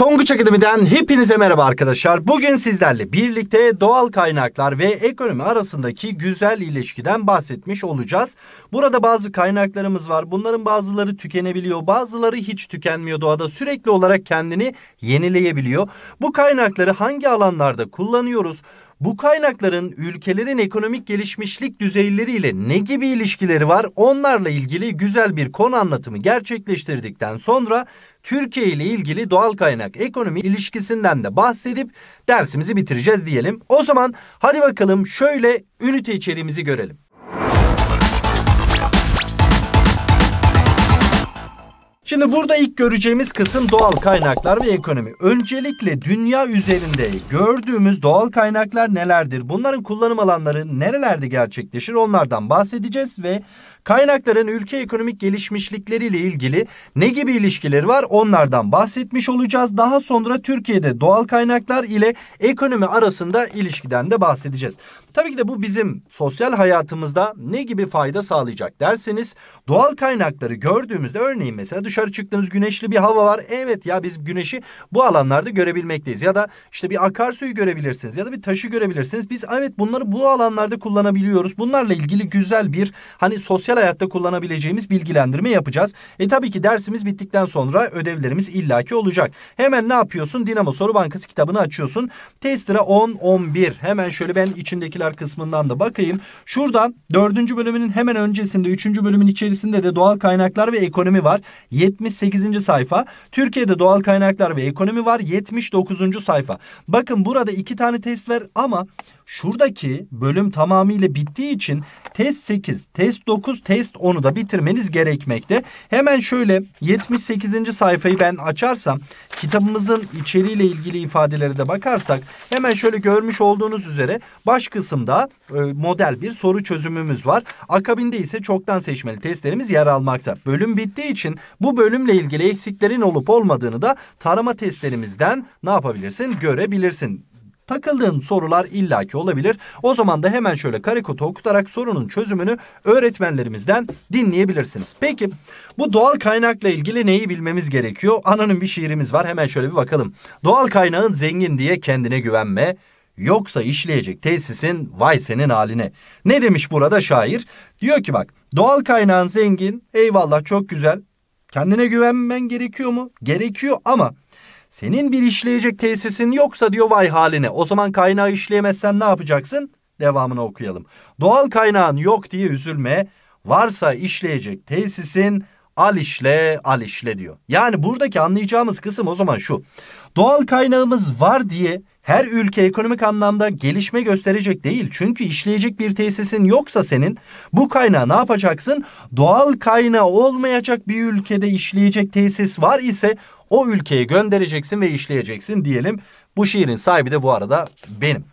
Tonguç Akademi'den hepinize merhaba arkadaşlar. Bugün sizlerle birlikte doğal kaynaklar ve ekonomi arasındaki güzel ilişkiden bahsetmiş olacağız. Burada bazı kaynaklarımız var. Bunların bazıları tükenebiliyor, bazıları hiç tükenmiyor doğada. Sürekli olarak kendini yenileyebiliyor. Bu kaynakları hangi alanlarda kullanıyoruz? Bu kaynakların ülkelerin ekonomik gelişmişlik düzeyleriyle ne gibi ilişkileri var onlarla ilgili güzel bir konu anlatımı gerçekleştirdikten sonra Türkiye ile ilgili doğal kaynak ekonomi ilişkisinden de bahsedip dersimizi bitireceğiz diyelim. O zaman hadi bakalım şöyle ünite içeriğimizi görelim. Şimdi burada ilk göreceğimiz kısım doğal kaynaklar ve ekonomi. Öncelikle dünya üzerinde gördüğümüz doğal kaynaklar nelerdir? Bunların kullanım alanları nerelerde gerçekleşir? Onlardan bahsedeceğiz ve Kaynakların ülke ekonomik gelişmişlikleriyle ilgili ne gibi ilişkileri var onlardan bahsetmiş olacağız. Daha sonra Türkiye'de doğal kaynaklar ile ekonomi arasında ilişkiden de bahsedeceğiz. Tabii ki de bu bizim sosyal hayatımızda ne gibi fayda sağlayacak derseniz doğal kaynakları gördüğümüzde örneğin mesela dışarı çıktığınız güneşli bir hava var. Evet ya biz güneşi bu alanlarda görebilmekteyiz ya da işte bir akarsuyu görebilirsiniz ya da bir taşı görebilirsiniz. Biz evet bunları bu alanlarda kullanabiliyoruz. Bunlarla ilgili güzel bir hani sosyal sosyal hayatta kullanabileceğimiz bilgilendirme yapacağız. E tabii ki dersimiz bittikten sonra ödevlerimiz illaki olacak. Hemen ne yapıyorsun? Dinamo Soru Bankası kitabını açıyorsun. Test 10, 11. Hemen şöyle ben içindekiler kısmından da bakayım. Şurada dördüncü bölümünün hemen öncesinde, üçüncü bölümün içerisinde de doğal kaynaklar ve ekonomi var. 78. sayfa. Türkiye'de doğal kaynaklar ve ekonomi var. 79. sayfa. Bakın burada iki tane test var ama Şuradaki bölüm tamamıyla bittiği için test 8, test 9, test 10'u da bitirmeniz gerekmekte. Hemen şöyle 78. sayfayı ben açarsam kitabımızın içeriğiyle ilgili ifadelere de bakarsak hemen şöyle görmüş olduğunuz üzere baş kısımda e, model bir soru çözümümüz var. Akabinde ise çoktan seçmeli testlerimiz yer almakta. Bölüm bittiği için bu bölümle ilgili eksiklerin olup olmadığını da tarama testlerimizden ne yapabilirsin görebilirsin takıldığın sorular illaki olabilir. O zaman da hemen şöyle karikotu okutarak sorunun çözümünü öğretmenlerimizden dinleyebilirsiniz. Peki bu doğal kaynakla ilgili neyi bilmemiz gerekiyor? Ananın bir şiirimiz var hemen şöyle bir bakalım. Doğal kaynağın zengin diye kendine güvenme. Yoksa işleyecek tesisin vay senin haline. Ne demiş burada şair? Diyor ki bak doğal kaynağın zengin eyvallah çok güzel. Kendine güvenmen gerekiyor mu? Gerekiyor ama senin bir işleyecek tesisin yoksa diyor vay haline. O zaman kaynağı işleyemezsen ne yapacaksın? Devamını okuyalım. Doğal kaynağın yok diye üzülme. Varsa işleyecek tesisin al işle al işle diyor. Yani buradaki anlayacağımız kısım o zaman şu. Doğal kaynağımız var diye her ülke ekonomik anlamda gelişme gösterecek değil. Çünkü işleyecek bir tesisin yoksa senin bu kaynağı ne yapacaksın? Doğal kaynağı olmayacak bir ülkede işleyecek tesis var ise o ülkeye göndereceksin ve işleyeceksin diyelim. Bu şiirin sahibi de bu arada benim.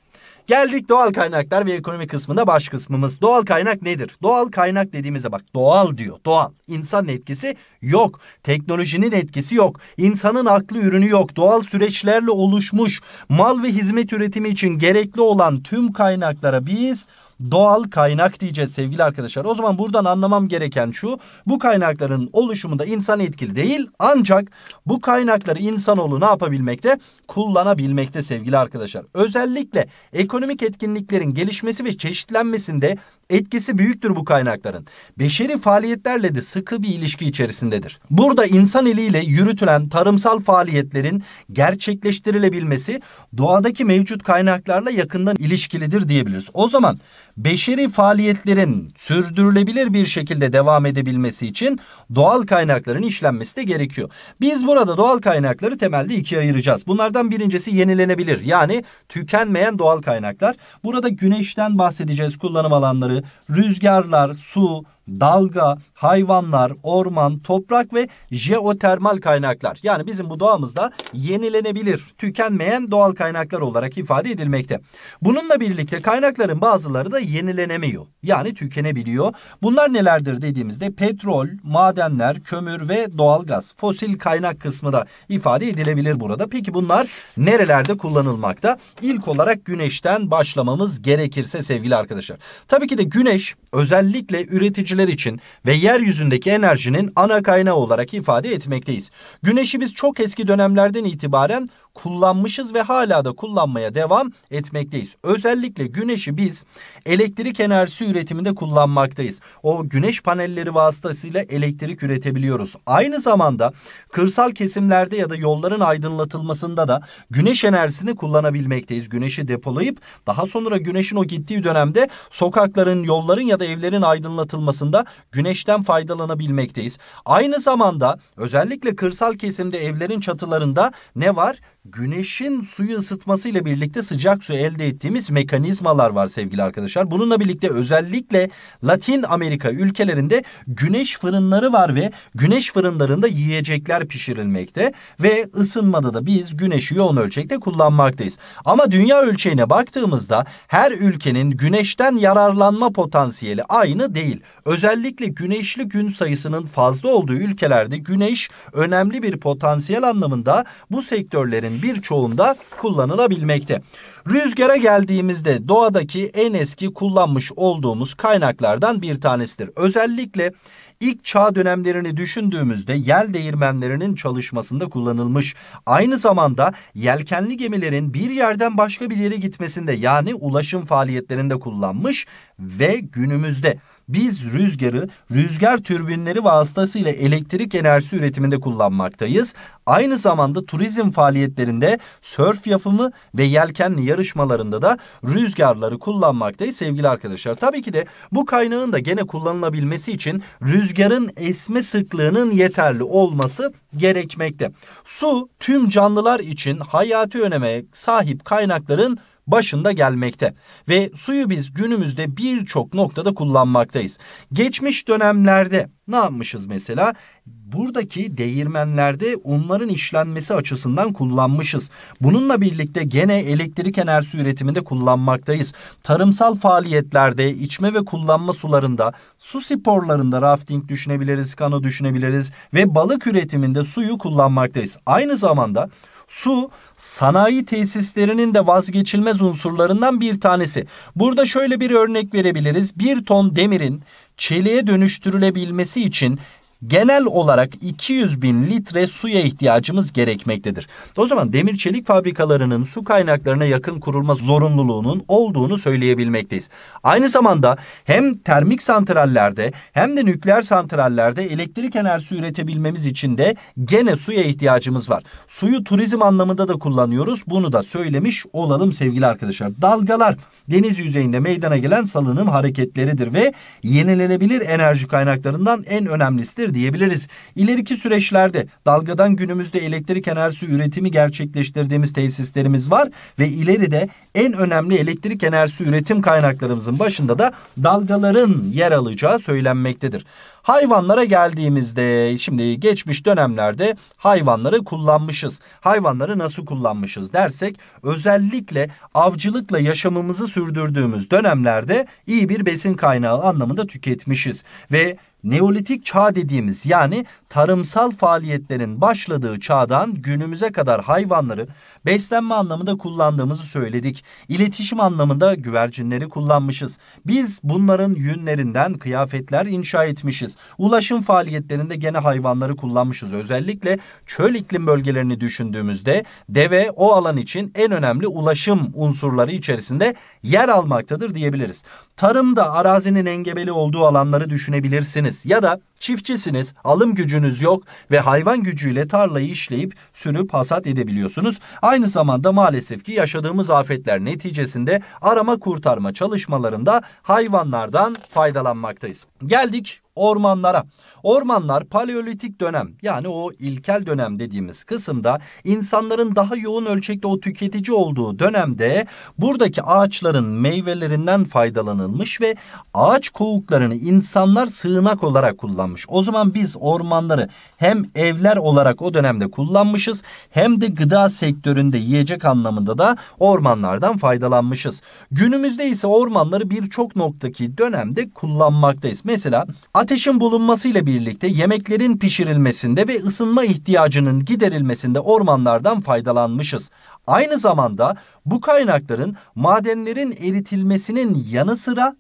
Geldik doğal kaynaklar ve ekonomi kısmında baş kısmımız. Doğal kaynak nedir? Doğal kaynak dediğimizde bak doğal diyor. Doğal. İnsanın etkisi yok. Teknolojinin etkisi yok. İnsanın aklı ürünü yok. Doğal süreçlerle oluşmuş mal ve hizmet üretimi için gerekli olan tüm kaynaklara biz doğal kaynak diyeceğiz sevgili arkadaşlar. O zaman buradan anlamam gereken şu. Bu kaynakların oluşumunda insan etkili değil ancak bu kaynakları insanoğlu ne yapabilmekte? Kullanabilmekte sevgili arkadaşlar. Özellikle ekonomik etkinliklerin gelişmesi ve çeşitlenmesinde etkisi büyüktür bu kaynakların. Beşeri faaliyetlerle de sıkı bir ilişki içerisindedir. Burada insan eliyle yürütülen tarımsal faaliyetlerin gerçekleştirilebilmesi doğadaki mevcut kaynaklarla yakından ilişkilidir diyebiliriz. O zaman beşeri faaliyetlerin sürdürülebilir bir şekilde devam edebilmesi için doğal kaynakların işlenmesi de gerekiyor. Biz burada doğal kaynakları temelde ikiye ayıracağız. Bunlardan birincisi yenilenebilir yani tükenmeyen doğal kaynaklar. Burada güneşten bahsedeceğiz kullanım alanları rüzgarlar, su, dalga, hayvanlar, orman, toprak ve jeotermal kaynaklar. Yani bizim bu doğamızda yenilenebilir, tükenmeyen doğal kaynaklar olarak ifade edilmekte. Bununla birlikte kaynakların bazıları da yenilenemiyor. Yani tükenebiliyor. Bunlar nelerdir dediğimizde petrol, madenler, kömür ve doğalgaz, fosil kaynak kısmı da ifade edilebilir burada. Peki bunlar nerelerde kullanılmakta? İlk olarak güneşten başlamamız gerekirse sevgili arkadaşlar. Tabii ki de güneş özellikle üretici enerjiler için ve yeryüzündeki enerjinin ana kaynağı olarak ifade etmekteyiz. Güneşi biz çok eski dönemlerden itibaren kullanmışız ve hala da kullanmaya devam etmekteyiz. Özellikle güneşi biz elektrik enerjisi üretiminde kullanmaktayız. O güneş panelleri vasıtasıyla elektrik üretebiliyoruz. Aynı zamanda kırsal kesimlerde ya da yolların aydınlatılmasında da güneş enerjisini kullanabilmekteyiz. Güneşi depolayıp daha sonra güneşin o gittiği dönemde sokakların, yolların ya da evlerin aydınlatılmasında güneşten faydalanabilmekteyiz. Aynı zamanda özellikle kırsal kesimde evlerin çatılarında ne var? güneşin suyu ısıtmasıyla birlikte sıcak su elde ettiğimiz mekanizmalar var sevgili arkadaşlar. Bununla birlikte özellikle Latin Amerika ülkelerinde güneş fırınları var ve güneş fırınlarında yiyecekler pişirilmekte ve ısınmada da biz güneşi yoğun ölçekte kullanmaktayız. Ama dünya ölçeğine baktığımızda her ülkenin güneşten yararlanma potansiyeli aynı değil. Özellikle güneşli gün sayısının fazla olduğu ülkelerde güneş önemli bir potansiyel anlamında bu sektörlerin birçoğunda kullanılabilmekte. Rüzgara geldiğimizde doğadaki en eski kullanmış olduğumuz kaynaklardan bir tanesidir. Özellikle ilk çağ dönemlerini düşündüğümüzde yel değirmenlerinin çalışmasında kullanılmış. Aynı zamanda yelkenli gemilerin bir yerden başka bir yere gitmesinde yani ulaşım faaliyetlerinde kullanmış ve günümüzde biz rüzgarı rüzgar türbinleri vasıtasıyla elektrik enerjisi üretiminde kullanmaktayız. Aynı zamanda turizm faaliyetlerinde sörf yapımı ve yelkenli yarışmalarında da rüzgarları kullanmaktayız sevgili arkadaşlar. Tabii ki de bu kaynağın da gene kullanılabilmesi için rüzgarın esme sıklığının yeterli olması gerekmekte. Su tüm canlılar için hayati öneme sahip kaynakların başında gelmekte ve suyu biz günümüzde birçok noktada kullanmaktayız. Geçmiş dönemlerde ne yapmışız mesela? Buradaki değirmenlerde unların işlenmesi açısından kullanmışız. Bununla birlikte gene elektrik enerjisi üretiminde kullanmaktayız. Tarımsal faaliyetlerde, içme ve kullanma sularında, su sporlarında rafting düşünebiliriz, kano düşünebiliriz ve balık üretiminde suyu kullanmaktayız. Aynı zamanda Su sanayi tesislerinin de vazgeçilmez unsurlarından bir tanesi. Burada şöyle bir örnek verebiliriz. Bir ton demirin çeliğe dönüştürülebilmesi için genel olarak 200 bin litre suya ihtiyacımız gerekmektedir. O zaman demir çelik fabrikalarının su kaynaklarına yakın kurulma zorunluluğunun olduğunu söyleyebilmekteyiz. Aynı zamanda hem termik santrallerde hem de nükleer santrallerde elektrik enerjisi üretebilmemiz için de gene suya ihtiyacımız var. Suyu turizm anlamında da kullanıyoruz. Bunu da söylemiş olalım sevgili arkadaşlar. Dalgalar deniz yüzeyinde meydana gelen salınım hareketleridir ve yenilenebilir enerji kaynaklarından en önemlisidir olabilir diyebiliriz. İleriki süreçlerde dalgadan günümüzde elektrik enerjisi üretimi gerçekleştirdiğimiz tesislerimiz var ve ileride en önemli elektrik enerjisi üretim kaynaklarımızın başında da dalgaların yer alacağı söylenmektedir. Hayvanlara geldiğimizde şimdi geçmiş dönemlerde hayvanları kullanmışız. Hayvanları nasıl kullanmışız dersek özellikle avcılıkla yaşamımızı sürdürdüğümüz dönemlerde iyi bir besin kaynağı anlamında tüketmişiz. Ve Neolitik çağ dediğimiz yani tarımsal faaliyetlerin başladığı çağdan günümüze kadar hayvanları Beslenme anlamında kullandığımızı söyledik. İletişim anlamında güvercinleri kullanmışız. Biz bunların yünlerinden kıyafetler inşa etmişiz. Ulaşım faaliyetlerinde gene hayvanları kullanmışız. Özellikle çöl iklim bölgelerini düşündüğümüzde deve o alan için en önemli ulaşım unsurları içerisinde yer almaktadır diyebiliriz tarımda arazinin engebeli olduğu alanları düşünebilirsiniz. Ya da çiftçisiniz, alım gücünüz yok ve hayvan gücüyle tarlayı işleyip sürüp hasat edebiliyorsunuz. Aynı zamanda maalesef ki yaşadığımız afetler neticesinde arama kurtarma çalışmalarında hayvanlardan faydalanmaktayız. Geldik ormanlara. Ormanlar paleolitik dönem yani o ilkel dönem dediğimiz kısımda insanların daha yoğun ölçekte o tüketici olduğu dönemde buradaki ağaçların meyvelerinden faydalanılmış ve ağaç kovuklarını insanlar sığınak olarak kullanmış. O zaman biz ormanları hem evler olarak o dönemde kullanmışız hem de gıda sektöründe yiyecek anlamında da ormanlardan faydalanmışız. Günümüzde ise ormanları birçok noktaki dönemde kullanmaktayız. Mesela Ateşin bulunmasıyla birlikte yemeklerin pişirilmesinde ve ısınma ihtiyacının giderilmesinde ormanlardan faydalanmışız. Aynı zamanda bu kaynakların madenlerin eritilmesinin yanı sıra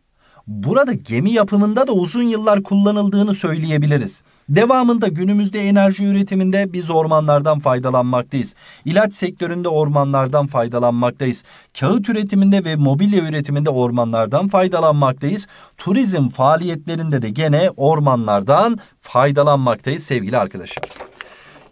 burada gemi yapımında da uzun yıllar kullanıldığını söyleyebiliriz. Devamında günümüzde enerji üretiminde biz ormanlardan faydalanmaktayız. İlaç sektöründe ormanlardan faydalanmaktayız. Kağıt üretiminde ve mobilya üretiminde ormanlardan faydalanmaktayız. Turizm faaliyetlerinde de gene ormanlardan faydalanmaktayız sevgili arkadaşlar.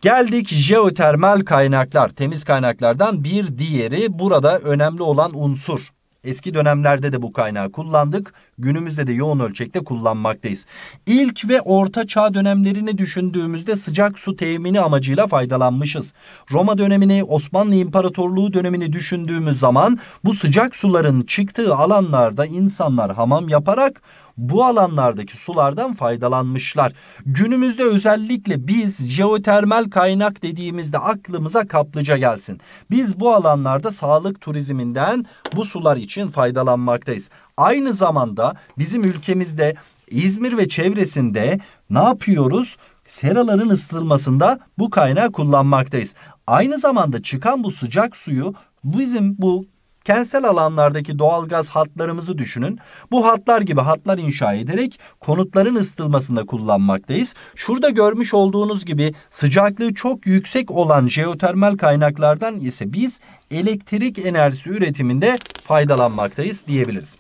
Geldik jeotermal kaynaklar, temiz kaynaklardan bir diğeri burada önemli olan unsur. Eski dönemlerde de bu kaynağı kullandık günümüzde de yoğun ölçekte kullanmaktayız. İlk ve orta çağ dönemlerini düşündüğümüzde sıcak su temini amacıyla faydalanmışız. Roma dönemini, Osmanlı İmparatorluğu dönemini düşündüğümüz zaman bu sıcak suların çıktığı alanlarda insanlar hamam yaparak bu alanlardaki sulardan faydalanmışlar. Günümüzde özellikle biz jeotermal kaynak dediğimizde aklımıza kaplıca gelsin. Biz bu alanlarda sağlık turizminden bu sular için faydalanmaktayız. Aynı zamanda bizim ülkemizde İzmir ve çevresinde ne yapıyoruz? Seraların ısıtılmasında bu kaynağı kullanmaktayız. Aynı zamanda çıkan bu sıcak suyu bizim bu kentsel alanlardaki doğalgaz hatlarımızı düşünün. Bu hatlar gibi hatlar inşa ederek konutların ısıtılmasında kullanmaktayız. Şurada görmüş olduğunuz gibi sıcaklığı çok yüksek olan jeotermal kaynaklardan ise biz elektrik enerjisi üretiminde faydalanmaktayız diyebiliriz.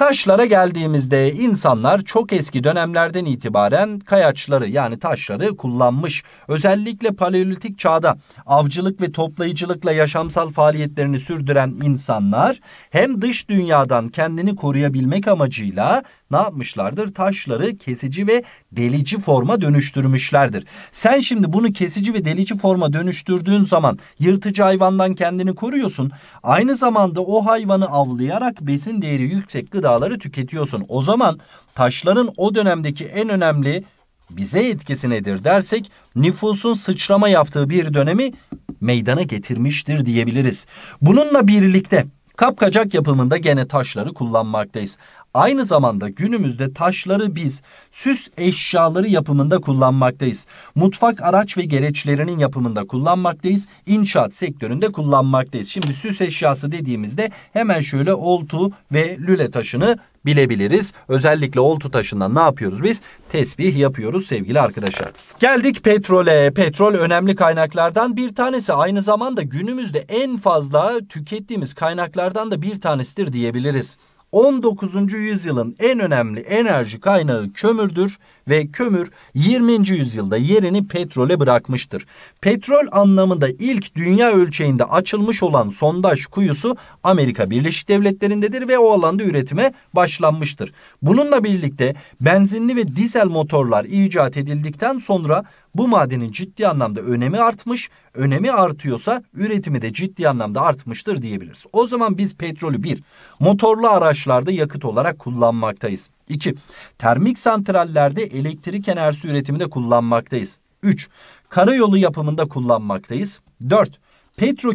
Taşlara geldiğimizde insanlar çok eski dönemlerden itibaren kayaçları yani taşları kullanmış. Özellikle paleolitik çağda avcılık ve toplayıcılıkla yaşamsal faaliyetlerini sürdüren insanlar hem dış dünyadan kendini koruyabilmek amacıyla ne yapmışlardır? Taşları kesici ve delici forma dönüştürmüşlerdir. Sen şimdi bunu kesici ve delici forma dönüştürdüğün zaman yırtıcı hayvandan kendini koruyorsun. Aynı zamanda o hayvanı avlayarak besin değeri yüksek gıda gıdaları tüketiyorsun. O zaman taşların o dönemdeki en önemli bize etkisi nedir dersek nüfusun sıçrama yaptığı bir dönemi meydana getirmiştir diyebiliriz. Bununla birlikte kapkacak yapımında gene taşları kullanmaktayız. Aynı zamanda günümüzde taşları biz süs eşyaları yapımında kullanmaktayız. Mutfak araç ve gereçlerinin yapımında kullanmaktayız. İnşaat sektöründe kullanmaktayız. Şimdi süs eşyası dediğimizde hemen şöyle oltu ve lüle taşını bilebiliriz. Özellikle oltu taşından ne yapıyoruz biz? Tesbih yapıyoruz sevgili arkadaşlar. Geldik petrole. Petrol önemli kaynaklardan bir tanesi. Aynı zamanda günümüzde en fazla tükettiğimiz kaynaklardan da bir tanesidir diyebiliriz. 19. yüzyılın en önemli enerji kaynağı kömürdür ve kömür 20. yüzyılda yerini petrole bırakmıştır. Petrol anlamında ilk dünya ölçeğinde açılmış olan sondaj kuyusu Amerika Birleşik Devletleri'ndedir ve o alanda üretime başlanmıştır. Bununla birlikte benzinli ve dizel motorlar icat edildikten sonra bu madenin ciddi anlamda önemi artmış. Önemi artıyorsa üretimi de ciddi anlamda artmıştır diyebiliriz. O zaman biz petrolü bir motorlu araçlarda yakıt olarak kullanmaktayız. İki termik santrallerde elektrik enerjisi üretiminde kullanmaktayız. Üç Karayolu yapımında kullanmaktayız. Dört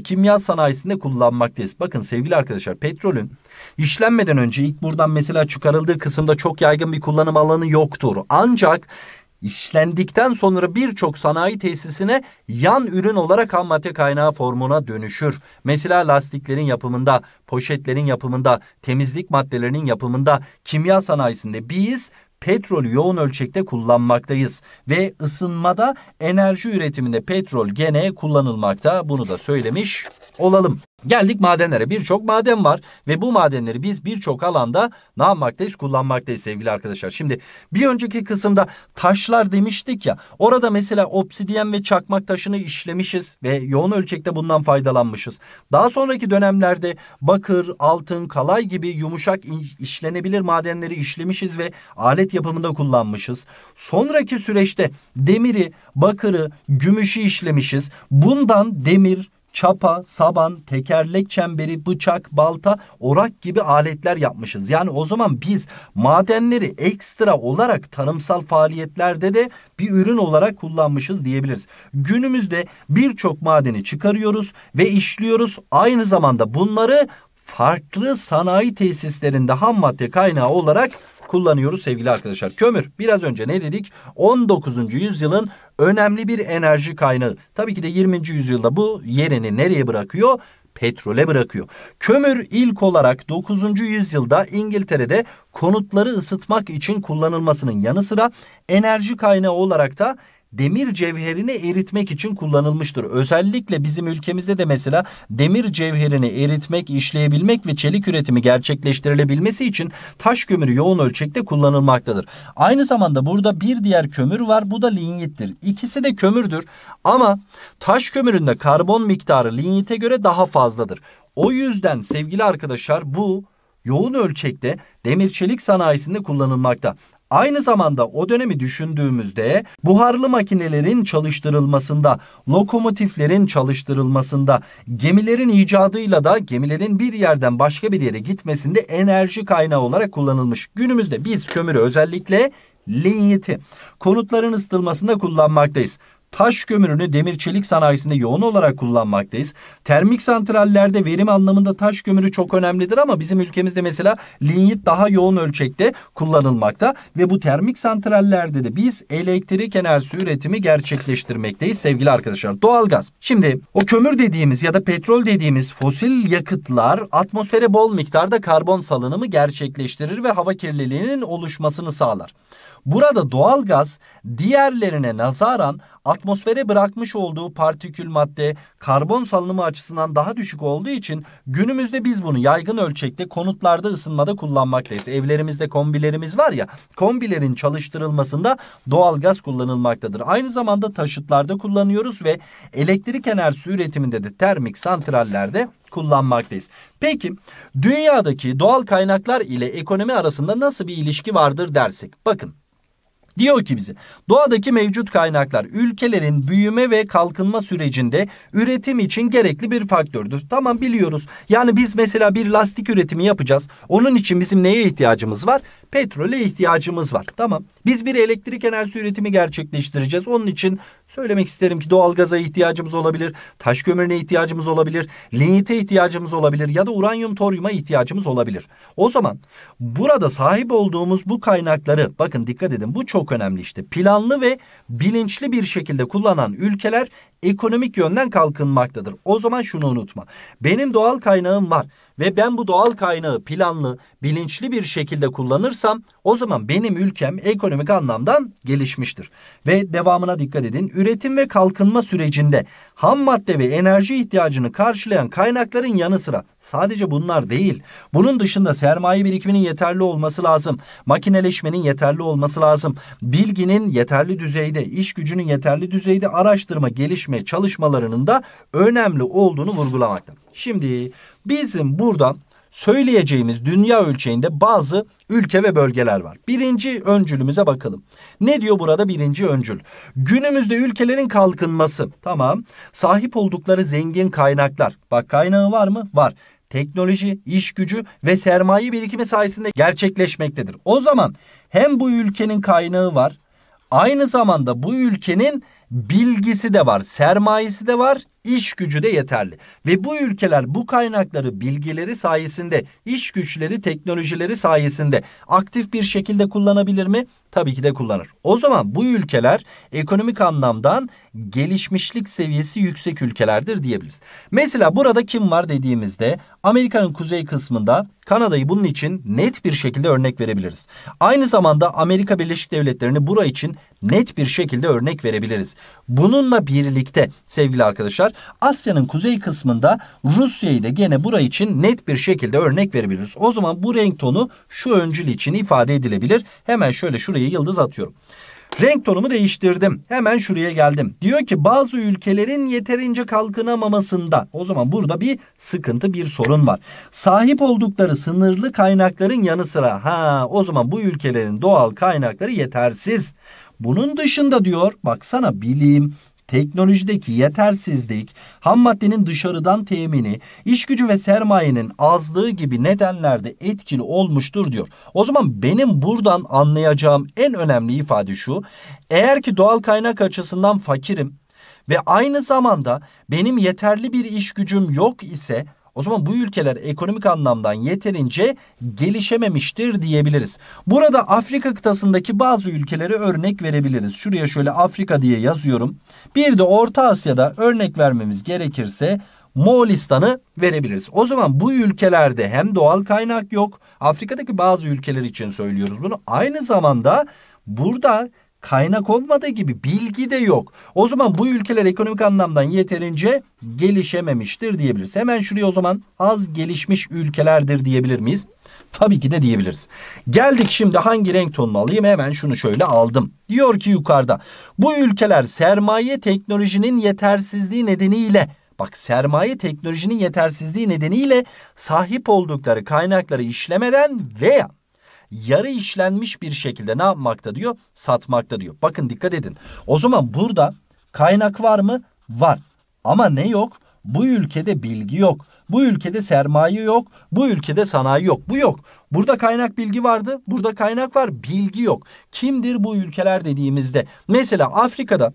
kimya sanayisinde kullanmaktayız. Bakın sevgili arkadaşlar petrolün işlenmeden önce ilk buradan mesela çıkarıldığı kısımda çok yaygın bir kullanım alanı yoktur. Ancak işlendikten sonra birçok sanayi tesisine yan ürün olarak ham madde kaynağı formuna dönüşür. Mesela lastiklerin yapımında, poşetlerin yapımında, temizlik maddelerinin yapımında, kimya sanayisinde biz petrol yoğun ölçekte kullanmaktayız ve ısınmada enerji üretiminde petrol gene kullanılmakta. Bunu da söylemiş olalım. Geldik madenlere. Birçok maden var ve bu madenleri biz birçok alanda ne yapmaktayız? Kullanmaktayız sevgili arkadaşlar. Şimdi bir önceki kısımda taşlar demiştik ya. Orada mesela obsidiyen ve çakmak taşını işlemişiz ve yoğun ölçekte bundan faydalanmışız. Daha sonraki dönemlerde bakır, altın, kalay gibi yumuşak işlenebilir madenleri işlemişiz ve alet yapımında kullanmışız. Sonraki süreçte demiri, bakırı, gümüşü işlemişiz. Bundan demir, çapa, saban, tekerlek çemberi, bıçak, balta, orak gibi aletler yapmışız. Yani o zaman biz madenleri ekstra olarak tarımsal faaliyetlerde de bir ürün olarak kullanmışız diyebiliriz. Günümüzde birçok madeni çıkarıyoruz ve işliyoruz. Aynı zamanda bunları farklı sanayi tesislerinde ham madde kaynağı olarak kullanıyoruz sevgili arkadaşlar. Kömür biraz önce ne dedik? 19. yüzyılın önemli bir enerji kaynağı. Tabii ki de 20. yüzyılda bu yerini nereye bırakıyor? petrole bırakıyor. Kömür ilk olarak 9. yüzyılda İngiltere'de konutları ısıtmak için kullanılmasının yanı sıra enerji kaynağı olarak da demir cevherini eritmek için kullanılmıştır. Özellikle bizim ülkemizde de mesela demir cevherini eritmek, işleyebilmek ve çelik üretimi gerçekleştirilebilmesi için taş kömürü yoğun ölçekte kullanılmaktadır. Aynı zamanda burada bir diğer kömür var. Bu da lignittir. İkisi de kömürdür ama taş kömüründe karbon miktarı lignite göre daha fazladır. O yüzden sevgili arkadaşlar bu yoğun ölçekte demir çelik sanayisinde kullanılmakta. Aynı zamanda o dönemi düşündüğümüzde buharlı makinelerin çalıştırılmasında, lokomotiflerin çalıştırılmasında, gemilerin icadıyla da gemilerin bir yerden başka bir yere gitmesinde enerji kaynağı olarak kullanılmış. Günümüzde biz kömürü özellikle linyiti konutların ısıtılmasında kullanmaktayız taş kömürünü demir çelik sanayisinde yoğun olarak kullanmaktayız. Termik santrallerde verim anlamında taş kömürü çok önemlidir ama bizim ülkemizde mesela linyit daha yoğun ölçekte kullanılmakta ve bu termik santrallerde de biz elektrik enerjisi üretimi gerçekleştirmekteyiz sevgili arkadaşlar. Doğalgaz. Şimdi o kömür dediğimiz ya da petrol dediğimiz fosil yakıtlar atmosfere bol miktarda karbon salınımı gerçekleştirir ve hava kirliliğinin oluşmasını sağlar. Burada doğalgaz diğerlerine nazaran atmosfere bırakmış olduğu partikül madde karbon salınımı açısından daha düşük olduğu için günümüzde biz bunu yaygın ölçekte konutlarda ısınmada kullanmaktayız. Evlerimizde kombilerimiz var ya kombilerin çalıştırılmasında doğal gaz kullanılmaktadır. Aynı zamanda taşıtlarda kullanıyoruz ve elektrik enerjisi üretiminde de termik santrallerde kullanmaktayız. Peki dünyadaki doğal kaynaklar ile ekonomi arasında nasıl bir ilişki vardır dersek? Bakın Diyor ki bize doğadaki mevcut kaynaklar ülkelerin büyüme ve kalkınma sürecinde üretim için gerekli bir faktördür. Tamam biliyoruz. Yani biz mesela bir lastik üretimi yapacağız. Onun için bizim neye ihtiyacımız var? Petrole ihtiyacımız var. Tamam. Biz bir elektrik enerjisi üretimi gerçekleştireceğiz. Onun için söylemek isterim ki doğalgaza ihtiyacımız olabilir. Taş kömürüne ihtiyacımız olabilir. Linyite ihtiyacımız olabilir. Ya da uranyum toryuma ihtiyacımız olabilir. O zaman burada sahip olduğumuz bu kaynakları bakın dikkat edin bu çok çok önemli işte. Planlı ve bilinçli bir şekilde kullanan ülkeler ekonomik yönden kalkınmaktadır. O zaman şunu unutma. Benim doğal kaynağım var ve ben bu doğal kaynağı planlı, bilinçli bir şekilde kullanırsam o zaman benim ülkem ekonomik anlamdan gelişmiştir. Ve devamına dikkat edin. Üretim ve kalkınma sürecinde ham madde ve enerji ihtiyacını karşılayan kaynakların yanı sıra sadece bunlar değil. Bunun dışında sermaye birikiminin yeterli olması lazım. Makineleşmenin yeterli olması lazım. Bilginin yeterli düzeyde, iş gücünün yeterli düzeyde araştırma, gelişme etme çalışmalarının da önemli olduğunu vurgulamakta. Şimdi bizim burada söyleyeceğimiz dünya ölçeğinde bazı ülke ve bölgeler var. Birinci öncülümüze bakalım. Ne diyor burada birinci öncül? Günümüzde ülkelerin kalkınması. Tamam. Sahip oldukları zengin kaynaklar. Bak kaynağı var mı? Var teknoloji, iş gücü ve sermaye birikimi sayesinde gerçekleşmektedir. O zaman hem bu ülkenin kaynağı var, aynı zamanda bu ülkenin bilgisi de var, sermayesi de var, iş gücü de yeterli. Ve bu ülkeler bu kaynakları, bilgileri sayesinde, iş güçleri, teknolojileri sayesinde aktif bir şekilde kullanabilir mi? tabii ki de kullanır. O zaman bu ülkeler ekonomik anlamdan gelişmişlik seviyesi yüksek ülkelerdir diyebiliriz. Mesela burada kim var dediğimizde Amerika'nın kuzey kısmında Kanada'yı bunun için net bir şekilde örnek verebiliriz. Aynı zamanda Amerika Birleşik Devletleri'ni bura için net bir şekilde örnek verebiliriz. Bununla birlikte sevgili arkadaşlar Asya'nın kuzey kısmında Rusya'yı da gene bura için net bir şekilde örnek verebiliriz. O zaman bu renk tonu şu öncül için ifade edilebilir. Hemen şöyle şurayı burayı yıldız atıyorum. Renk tonumu değiştirdim. Hemen şuraya geldim. Diyor ki bazı ülkelerin yeterince kalkınamamasında. O zaman burada bir sıkıntı, bir sorun var. Sahip oldukları sınırlı kaynakların yanı sıra ha o zaman bu ülkelerin doğal kaynakları yetersiz. Bunun dışında diyor baksana bilim, teknolojideki yetersizlik, ham maddenin dışarıdan temini, iş gücü ve sermayenin azlığı gibi nedenlerde etkili olmuştur diyor. O zaman benim buradan anlayacağım en önemli ifade şu. Eğer ki doğal kaynak açısından fakirim ve aynı zamanda benim yeterli bir iş gücüm yok ise o zaman bu ülkeler ekonomik anlamdan yeterince gelişememiştir diyebiliriz. Burada Afrika kıtasındaki bazı ülkeleri örnek verebiliriz. Şuraya şöyle Afrika diye yazıyorum. Bir de Orta Asya'da örnek vermemiz gerekirse Moğolistan'ı verebiliriz. O zaman bu ülkelerde hem doğal kaynak yok. Afrika'daki bazı ülkeler için söylüyoruz bunu. Aynı zamanda burada kaynak olmadığı gibi bilgi de yok. O zaman bu ülkeler ekonomik anlamdan yeterince gelişememiştir diyebiliriz. Hemen şuraya o zaman az gelişmiş ülkelerdir diyebilir miyiz? Tabii ki de diyebiliriz. Geldik şimdi hangi renk tonunu alayım? Hemen şunu şöyle aldım. Diyor ki yukarıda bu ülkeler sermaye teknolojinin yetersizliği nedeniyle Bak sermaye teknolojinin yetersizliği nedeniyle sahip oldukları kaynakları işlemeden veya yarı işlenmiş bir şekilde ne yapmakta diyor? Satmakta diyor. Bakın dikkat edin. O zaman burada kaynak var mı? Var. Ama ne yok? Bu ülkede bilgi yok. Bu ülkede sermaye yok. Bu ülkede sanayi yok. Bu yok. Burada kaynak bilgi vardı. Burada kaynak var. Bilgi yok. Kimdir bu ülkeler dediğimizde? Mesela Afrika'da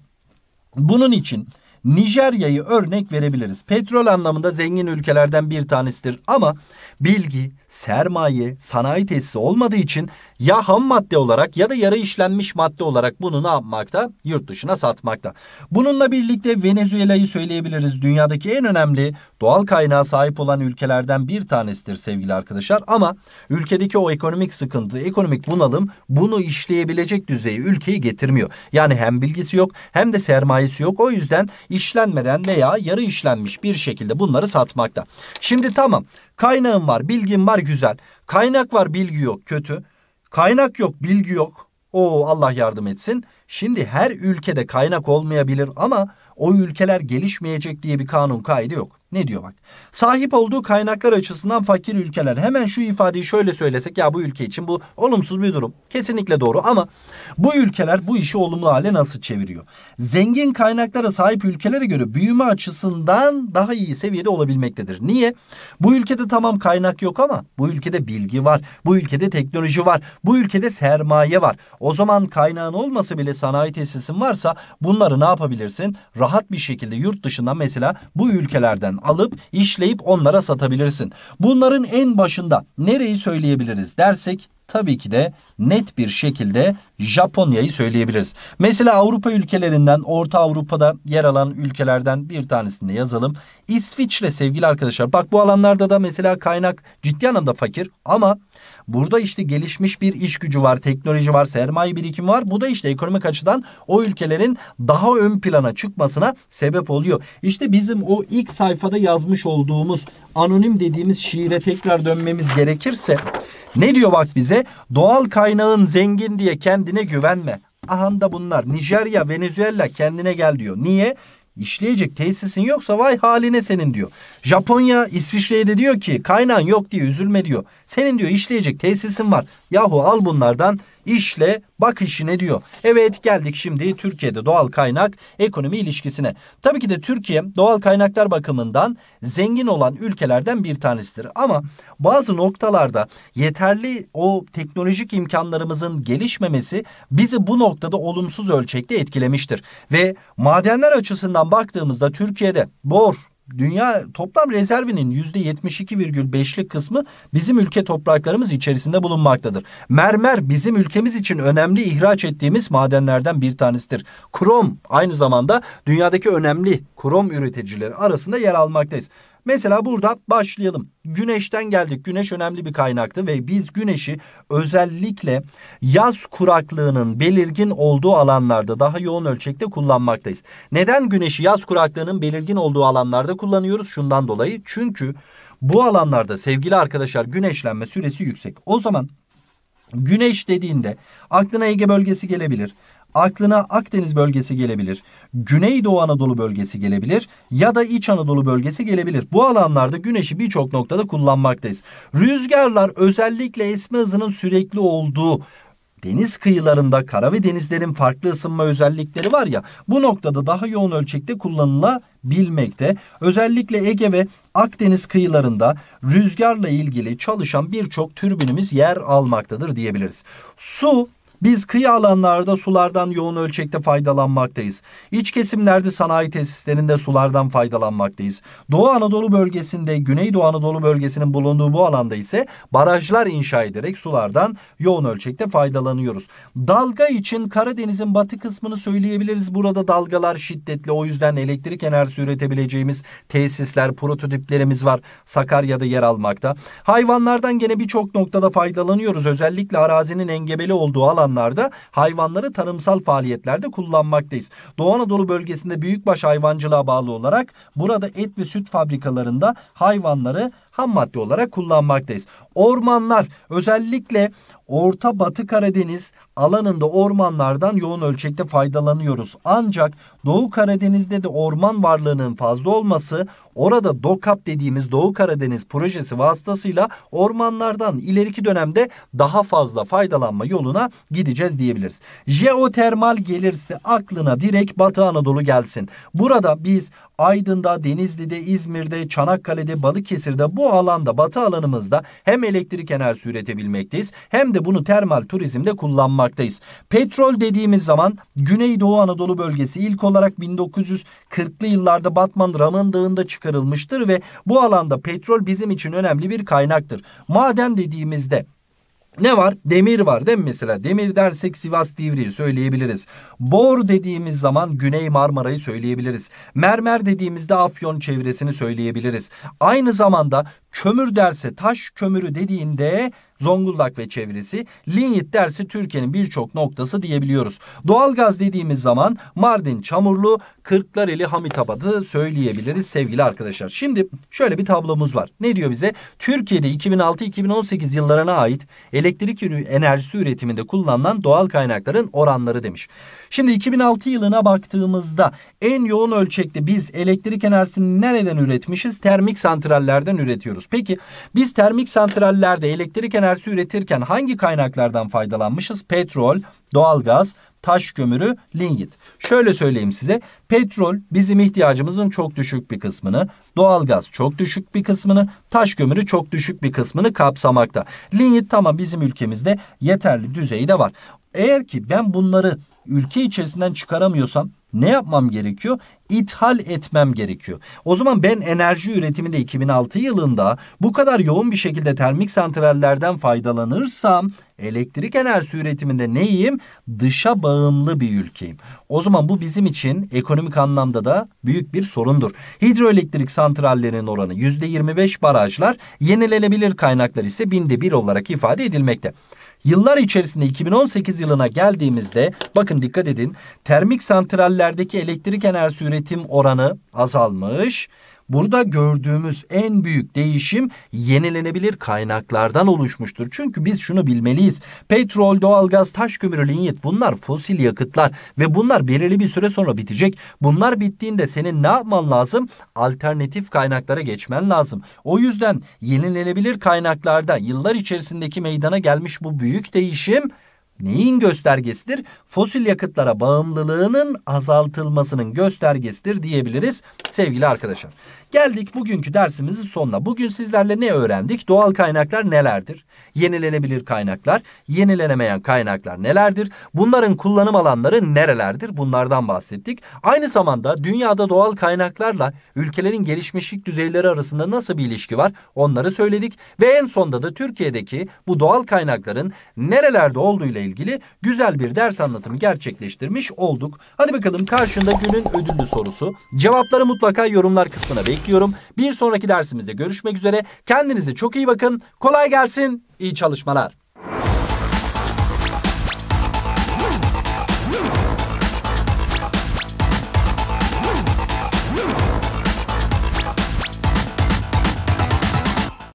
bunun için Nijerya'yı örnek verebiliriz. Petrol anlamında zengin ülkelerden bir tanesidir ama bilgi, sermaye, sanayi tesisi olmadığı için ya ham madde olarak ya da yarı işlenmiş madde olarak bunu ne yapmakta? Yurt dışına satmakta. Bununla birlikte Venezuela'yı söyleyebiliriz. Dünyadaki en önemli doğal kaynağı sahip olan ülkelerden bir tanesidir sevgili arkadaşlar. Ama ülkedeki o ekonomik sıkıntı, ekonomik bunalım bunu işleyebilecek düzeyi ülkeyi getirmiyor. Yani hem bilgisi yok hem de sermayesi yok. O yüzden işlenmeden veya yarı işlenmiş bir şekilde bunları satmakta. Şimdi tamam Kaynağım var, bilgin var güzel. Kaynak var, bilgi yok kötü. Kaynak yok, bilgi yok. O Allah yardım etsin. Şimdi her ülkede kaynak olmayabilir ama o ülkeler gelişmeyecek diye bir kanun kaydı yok. Ne diyor bak? Sahip olduğu kaynaklar açısından fakir ülkeler. Hemen şu ifadeyi şöyle söylesek ya bu ülke için bu olumsuz bir durum. Kesinlikle doğru ama bu ülkeler bu işi olumlu hale nasıl çeviriyor? Zengin kaynaklara sahip ülkelere göre büyüme açısından daha iyi seviyede olabilmektedir. Niye? Bu ülkede tamam kaynak yok ama bu ülkede bilgi var. Bu ülkede teknoloji var. Bu ülkede sermaye var. O zaman kaynağın olmasa bile sanayi tesisin varsa bunları ne yapabilirsin? Rahat bir şekilde yurt dışından mesela bu ülkelerden alıp işleyip onlara satabilirsin. Bunların en başında nereyi söyleyebiliriz dersek tabii ki de net bir şekilde Japonya'yı söyleyebiliriz. Mesela Avrupa ülkelerinden, Orta Avrupa'da yer alan ülkelerden bir tanesinde yazalım. İsviçre sevgili arkadaşlar. Bak bu alanlarda da mesela kaynak ciddi anlamda fakir ama Burada işte gelişmiş bir iş gücü var, teknoloji var, sermaye birikimi var. Bu da işte ekonomik açıdan o ülkelerin daha ön plana çıkmasına sebep oluyor. İşte bizim o ilk sayfada yazmış olduğumuz anonim dediğimiz şiire tekrar dönmemiz gerekirse ne diyor bak bize? Doğal kaynağın zengin diye kendine güvenme. Ahanda bunlar. Nijerya, Venezuela kendine gel diyor. Niye? işleyecek tesisin yoksa vay haline senin diyor. Japonya İsviçre'ye de diyor ki kaynağın yok diye üzülme diyor. Senin diyor işleyecek tesisin var. Yahu al bunlardan işle bak işine diyor. Evet geldik şimdi Türkiye'de doğal kaynak ekonomi ilişkisine. Tabii ki de Türkiye doğal kaynaklar bakımından zengin olan ülkelerden bir tanesidir. Ama bazı noktalarda yeterli o teknolojik imkanlarımızın gelişmemesi bizi bu noktada olumsuz ölçekte etkilemiştir. Ve madenler açısından baktığımızda Türkiye'de bor, dünya toplam rezervinin yüzde iki virgül beşlik kısmı bizim ülke topraklarımız içerisinde bulunmaktadır. Mermer bizim ülkemiz için önemli ihraç ettiğimiz madenlerden bir tanesidir. Krom aynı zamanda dünyadaki önemli krom üreticileri arasında yer almaktayız. Mesela burada başlayalım. Güneşten geldik. Güneş önemli bir kaynaktı ve biz güneşi özellikle yaz kuraklığının belirgin olduğu alanlarda daha yoğun ölçekte kullanmaktayız. Neden güneşi yaz kuraklığının belirgin olduğu alanlarda kullanıyoruz? Şundan dolayı. Çünkü bu alanlarda sevgili arkadaşlar güneşlenme süresi yüksek. O zaman güneş dediğinde aklına Ege bölgesi gelebilir aklına Akdeniz bölgesi gelebilir. Güneydoğu Anadolu bölgesi gelebilir ya da İç Anadolu bölgesi gelebilir. Bu alanlarda güneşi birçok noktada kullanmaktayız. Rüzgarlar özellikle esme hızının sürekli olduğu deniz kıyılarında kara ve denizlerin farklı ısınma özellikleri var ya bu noktada daha yoğun ölçekte kullanılabilmekte. Özellikle Ege ve Akdeniz kıyılarında rüzgarla ilgili çalışan birçok türbinimiz yer almaktadır diyebiliriz. Su biz kıyı alanlarda sulardan yoğun ölçekte faydalanmaktayız. İç kesimlerde sanayi tesislerinde sulardan faydalanmaktayız. Doğu Anadolu bölgesinde, Güneydoğu Anadolu bölgesinin bulunduğu bu alanda ise barajlar inşa ederek sulardan yoğun ölçekte faydalanıyoruz. Dalga için Karadeniz'in batı kısmını söyleyebiliriz. Burada dalgalar şiddetli. O yüzden elektrik enerjisi üretebileceğimiz tesisler, prototiplerimiz var. Sakarya'da yer almakta. Hayvanlardan gene birçok noktada faydalanıyoruz. Özellikle arazinin engebeli olduğu alan alanlarda hayvanları tarımsal faaliyetlerde kullanmaktayız. Doğu Anadolu bölgesinde büyükbaş hayvancılığa bağlı olarak burada et ve süt fabrikalarında hayvanları ham madde olarak kullanmaktayız. Ormanlar özellikle Orta Batı Karadeniz alanında ormanlardan yoğun ölçekte faydalanıyoruz. Ancak Doğu Karadeniz'de de orman varlığının fazla olması orada DOKAP dediğimiz Doğu Karadeniz projesi vasıtasıyla ormanlardan ileriki dönemde daha fazla faydalanma yoluna gideceğiz diyebiliriz. Jeotermal gelirse aklına direkt Batı Anadolu gelsin. Burada biz Aydın'da, Denizli'de, İzmir'de, Çanakkale'de, Balıkesir'de bu alanda Batı alanımızda hem elektrik enerjisi üretebilmekteyiz hem de bunu termal turizmde kullanmaktayız. Petrol dediğimiz zaman Güneydoğu Anadolu bölgesi ilk olarak 1940'lı yıllarda Batman Raman Dağı'nda çıkarılmıştır ve bu alanda petrol bizim için önemli bir kaynaktır. Maden dediğimizde ne var? Demir var değil mi mesela? Demir dersek Sivas Divriği söyleyebiliriz. Bor dediğimiz zaman Güney Marmara'yı söyleyebiliriz. Mermer dediğimizde Afyon çevresini söyleyebiliriz. Aynı zamanda kömür derse taş kömürü dediğinde Zonguldak ve çevresi, Linyit derse Türkiye'nin birçok noktası diyebiliyoruz. Doğalgaz dediğimiz zaman Mardin, Çamurlu, Kırklareli, hamitabadı söyleyebiliriz sevgili arkadaşlar. Şimdi şöyle bir tablomuz var. Ne diyor bize? Türkiye'de 2006-2018 yıllarına ait elektrik enerjisi üretiminde kullanılan doğal kaynakların oranları demiş. Şimdi 2006 yılına baktığımızda en yoğun ölçekte biz elektrik enerjisini nereden üretmişiz? Termik santrallerden üretiyoruz bahsediyoruz. Peki biz termik santrallerde elektrik enerjisi üretirken hangi kaynaklardan faydalanmışız? Petrol, doğalgaz, taş kömürü, lignit. Şöyle söyleyeyim size. Petrol bizim ihtiyacımızın çok düşük bir kısmını, doğalgaz çok düşük bir kısmını, taş kömürü çok düşük bir kısmını kapsamakta. Lignit tamam bizim ülkemizde yeterli düzeyde var. Eğer ki ben bunları ülke içerisinden çıkaramıyorsam ne yapmam gerekiyor? İthal etmem gerekiyor. O zaman ben enerji üretiminde 2006 yılında bu kadar yoğun bir şekilde termik santrallerden faydalanırsam elektrik enerjisi üretiminde neyim? Dışa bağımlı bir ülkeyim. O zaman bu bizim için ekonomik anlamda da büyük bir sorundur. Hidroelektrik santrallerinin oranı %25 barajlar, yenilenebilir kaynaklar ise binde bir olarak ifade edilmekte. Yıllar içerisinde 2018 yılına geldiğimizde bakın dikkat edin termik santrallerdeki elektrik enerjisi üretim oranı azalmış. Burada gördüğümüz en büyük değişim yenilenebilir kaynaklardan oluşmuştur. Çünkü biz şunu bilmeliyiz. Petrol, doğalgaz, taş kömürü, linyit bunlar fosil yakıtlar ve bunlar belirli bir süre sonra bitecek. Bunlar bittiğinde senin ne yapman lazım? Alternatif kaynaklara geçmen lazım. O yüzden yenilenebilir kaynaklarda yıllar içerisindeki meydana gelmiş bu büyük değişim neyin göstergesidir? Fosil yakıtlara bağımlılığının azaltılmasının göstergesidir diyebiliriz sevgili arkadaşlar. Geldik bugünkü dersimizin sonuna. Bugün sizlerle ne öğrendik? Doğal kaynaklar nelerdir? Yenilenebilir kaynaklar, yenilenemeyen kaynaklar nelerdir? Bunların kullanım alanları nerelerdir? Bunlardan bahsettik. Aynı zamanda dünyada doğal kaynaklarla ülkelerin gelişmişlik düzeyleri arasında nasıl bir ilişki var? Onları söyledik ve en sonda da Türkiye'deki bu doğal kaynakların nerelerde olduğuyla ilgili ilgili güzel bir ders anlatımı gerçekleştirmiş olduk. Hadi bakalım karşında günün ödüllü sorusu. Cevapları mutlaka yorumlar kısmına bekliyorum. Bir sonraki dersimizde görüşmek üzere. Kendinize çok iyi bakın. Kolay gelsin. İyi çalışmalar.